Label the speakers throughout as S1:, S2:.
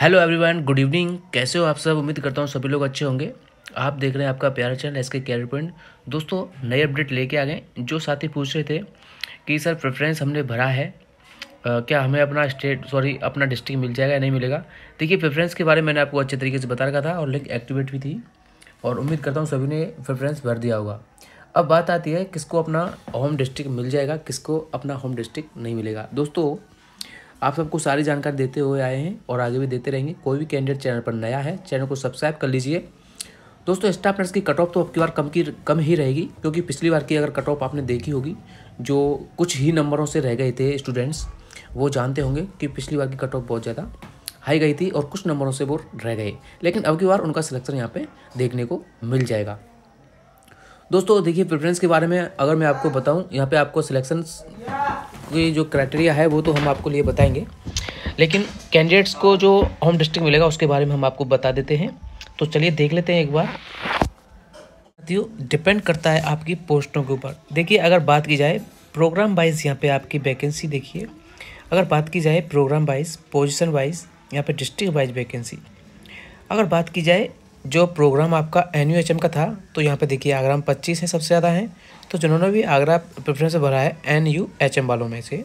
S1: hello everyone good evening कैसे हो आप सब उम्मीद करता हूँ सभी लोग अच्छे होंगे आप देख रहे हैं आपका प्यारा channel S K career point दोस्तों नए अपडेट लेके आ गए जो साथी पूछ रहे थे कि सर प्रेफरेंस हमने भरा है आ, क्या हमें अपना स्टेट सॉरी अपना डिस्ट्रिक्ट मिल जाएगा या नहीं मिलेगा देखिए प्रेफरेंस के बारे में मैंने आपको अच्छे तरीके से बता रखा था और लिंक एक्टिवेट भी थी और उम्मीद करता हूँ सभी ने प्रेफरेंस भर दिया होगा अब बात आती है किसको अपना होम डिस्ट्रिक्ट मिल जाएगा किसको अपना होम डिस्ट्रिक्ट नहीं मिलेगा दोस्तों आप सबको सारी जानकारी देते हुए आए हैं और आगे भी देते रहेंगे कोई भी कैंडिडेट चैनल पर नया है चैनल को सब्सक्राइब कर लीजिए दोस्तों स्टाफ नर्स की कट ऑफ तो अब की बार कम की कम ही रहेगी क्योंकि पिछली बार की अगर कट ऑफ आपने देखी होगी जो कुछ ही नंबरों से रह गए थे स्टूडेंट्स वो जानते होंगे कि पिछली बार की कट ऑफ बहुत ज़्यादा हाई गई थी और कुछ नंबरों से वो रह गए लेकिन अब की बार उनका सिलेक्शन यहाँ पे देखने को मिल जाएगा दोस्तों देखिए प्रेफरेंस के बारे में अगर मैं आपको बताऊं यहाँ पे आपको सिलेक्शन के जो क्राइटेरिया है वो तो हम आपको लिए बताएंगे लेकिन कैंडिडेट्स को जो होम डिस्ट्रिक्ट मिलेगा उसके बारे में हम आपको बता देते हैं तो चलिए देख लेते हैं एक बार साथियों डिपेंड करता है आपकी पोस्टों के ऊपर देखिए अगर बात की जाए प्रोग्राम वाइज यहाँ पे आपकी वैकेंसी देखिए अगर बात की जाए प्रोग्राम वाइज पोजीशन वाइज यहाँ पे डिस्ट्रिक्ट वाइज वैकेंसी अगर बात की जाए जो प्रोग्राम आपका एन यू एच एम का था तो यहाँ पे देखिए आगरा में पच्चीस हैं सबसे ज़्यादा हैं तो जिन्होंने भी आगरा प्रेफरेंस भरा है एन यू एच एम वालों में से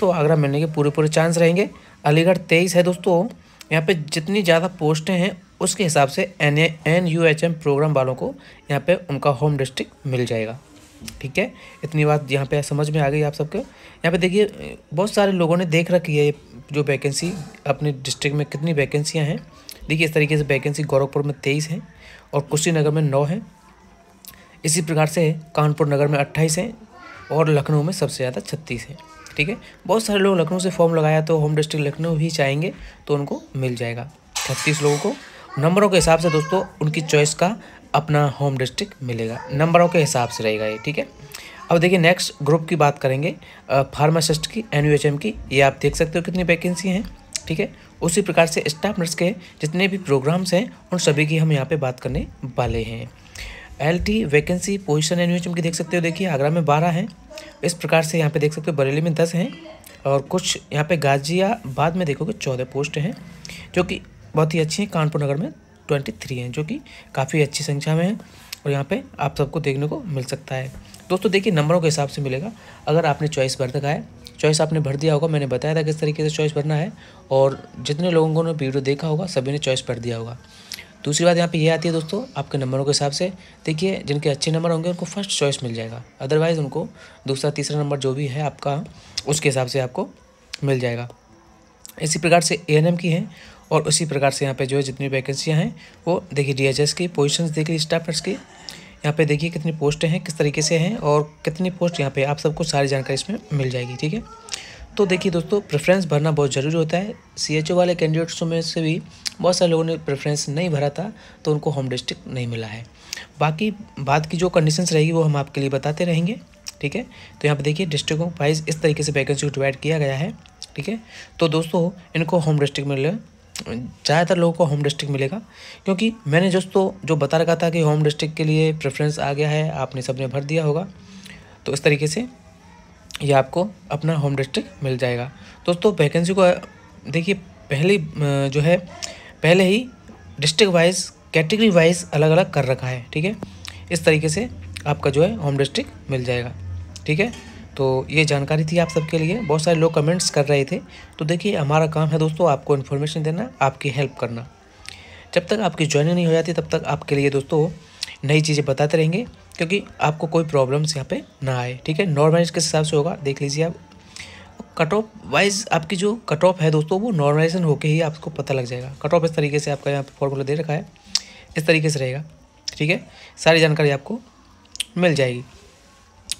S1: तो आगरा मिलने के पूरे पूरे चांस रहेंगे अलीगढ़ तेईस है दोस्तों यहाँ पे जितनी ज़्यादा पोस्टें हैं उसके हिसाब से N N U H M program वालों को यहाँ पर उनका होम डिस्ट्रिक्ट मिल जाएगा ठीक है इतनी बात यहाँ पर समझ में आ गई आप सबके यहाँ पर देखिए बहुत सारे लोगों ने देख रखी है जो वैकेंसी अपने डिस्ट्रिक्ट में कितनी वैकेंसियाँ हैं देखिए इस तरीके से वैकेंसी गोरखपुर में तेईस है और कुशीनगर में नौ है इसी प्रकार से कानपुर नगर में अट्ठाईस है और लखनऊ में सबसे ज़्यादा छत्तीस है ठीक है बहुत सारे लोग लखनऊ से फॉर्म लगाया तो होम डिस्ट्रिक्ट लखनऊ ही चाहेंगे तो उनको मिल जाएगा छत्तीस लोगों को नंबरों के हिसाब से दोस्तों उनकी चॉइस का अपना होम डिस्ट्रिक्ट मिलेगा नंबरों के हिसाब से रहेगा ये ठीक है अब देखिए नेक्स्ट ग्रुप की बात करेंगे फार्मासिस्ट की एन की ये आप देख सकते हो कितनी वैकेंसी हैं ठीक है उसी प्रकार से स्टाफ नर्स के जितने भी प्रोग्राम्स हैं उन सभी की हम यहाँ पे बात करने वाले हैं L T vacancy position NVHM की देख सकते हो देखिए आगरा में बारह हैं इस प्रकार से यहाँ पे देख सकते हो बरेली में दस हैं और कुछ यहाँ पे गाजियाबाद में देखोगे चौदह पोस्ट हैं जो कि बहुत ही अच्छी हैं कानपुर नगर में ट्वेंटी थ्री हैं जो कि काफ़ी अच्छी संख्या में है और यहाँ पे आप सबको देखने को मिल सकता है दोस्तों देखिए नंबरों के हिसाब से मिलेगा अगर आपने चॉइस बर्थ का है चॉइस आपने भर दिया होगा मैंने बताया था किस तरीके से चॉइस भरना है और जितने लोगों ने वीडियो देखा होगा सभी ने चॉइस भर दिया होगा दूसरी बात यहाँ पे ये आती है दोस्तों आपके नंबरों के हिसाब से देखिए जिनके अच्छे नंबर होंगे उनको फर्स्ट चॉइस मिल जाएगा अदरवाइज़ उनको दूसरा तीसरा नंबर जो भी है आपका उसके हिसाब से आपको मिल जाएगा इसी प्रकार से ए की हैं और उसी प्रकार से यहाँ पे जो है जितनी वैकेंसियाँ हैं वो देखिए डी की पोजिशन देख ली स्टाफ की यहाँ पे देखिए कितनी पोस्टें हैं किस तरीके से हैं और कितनी पोस्ट यहाँ पे आप सबको सारी जानकारी इसमें मिल जाएगी ठीक है तो देखिए दोस्तों प्रेफरेंस भरना बहुत ज़रूरी होता है सी वाले कैंडिडेट्सों में से भी बहुत सारे लोगों ने प्रेफरेंस नहीं भरा था तो उनको होम डिस्ट्रिक्ट नहीं मिला है बाकी बाद की जो कंडीशंस रहेगी वो हम आपके लिए बताते रहेंगे ठीक है तो यहाँ पर देखिए डिस्ट्रिक्ट वाइज इस तरीके से वैकेंसी को डिवाइड किया गया है ठीक है तो दोस्तों इनको होम डिस्ट्रिक्ट में ज़्यादातर लोगों को होम डिस्ट्रिक्ट मिलेगा क्योंकि मैंने दोस्तों जो बता रखा था कि होम डिस्ट्रिक्ट के लिए प्रेफरेंस आ गया है आपने सबने भर दिया होगा तो इस तरीके से ये आपको अपना होम डिस्ट्रिक्ट मिल जाएगा दोस्तों वैकेंसी को देखिए पहले जो है पहले ही डिस्ट्रिक्ट वाइज कैटेगरी वाइज अलग अलग कर रखा है ठीक है इस तरीके से आपका जो है होम डिस्ट्रिक्ट मिल जाएगा ठीक है तो ये जानकारी थी आप सबके लिए बहुत सारे लोग कमेंट्स कर रहे थे तो देखिए हमारा काम है दोस्तों आपको इन्फॉर्मेशन देना आपकी हेल्प करना जब तक आपकी ज्वाइनिंग नहीं हो जाती तब तक आपके लिए दोस्तों नई चीज़ें बताते रहेंगे क्योंकि आपको कोई प्रॉब्लम्स यहाँ पे ना आए ठीक है नॉर्मलाइज किस हिसाब से होगा देख लीजिए आप कट ऑफ वाइज आपकी जो कट ऑफ है दोस्तों वो नॉर्मलाइजेशन होके ही आपको पता लग जाएगा कट ऑफ इस तरीके से आपका यहाँ पर फॉर्मूला दे रखा है इस तरीके से रहेगा ठीक है सारी जानकारी आपको मिल जाएगी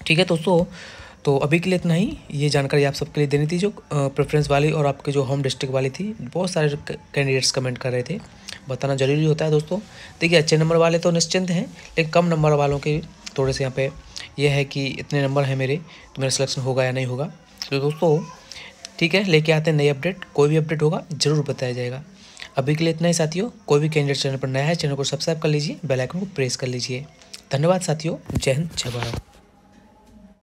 S1: ठीक है दोस्तों तो अभी के लिए इतना ही ये जानकारी आप सबके लिए देनी थी जो प्रेफरेंस वाली और आपके जो होम डिस्ट्रिक्ट वाली थी बहुत सारे कैंडिडेट्स कमेंट कर रहे थे बताना ज़रूरी होता है दोस्तों देखिए अच्छे नंबर वाले तो निश्चिंत हैं लेकिन कम नंबर वालों के थोड़े से यहाँ पे यह है कि इतने नंबर हैं मेरे तो मेरा सिलेक्शन होगा या नहीं होगा तो दोस्तों ठीक है लेके आते हैं नई अपडेट कोई भी अपडेट होगा ज़रूर बताया जाएगा अभी के लिए इतना ही साथियों कोई भी कैंडिडेट चैनल पर नया है चैनल को सब्सक्राइब कर लीजिए बेलाइकन को प्रेस कर लीजिए धन्यवाद साथियों जय हिंद जय भारत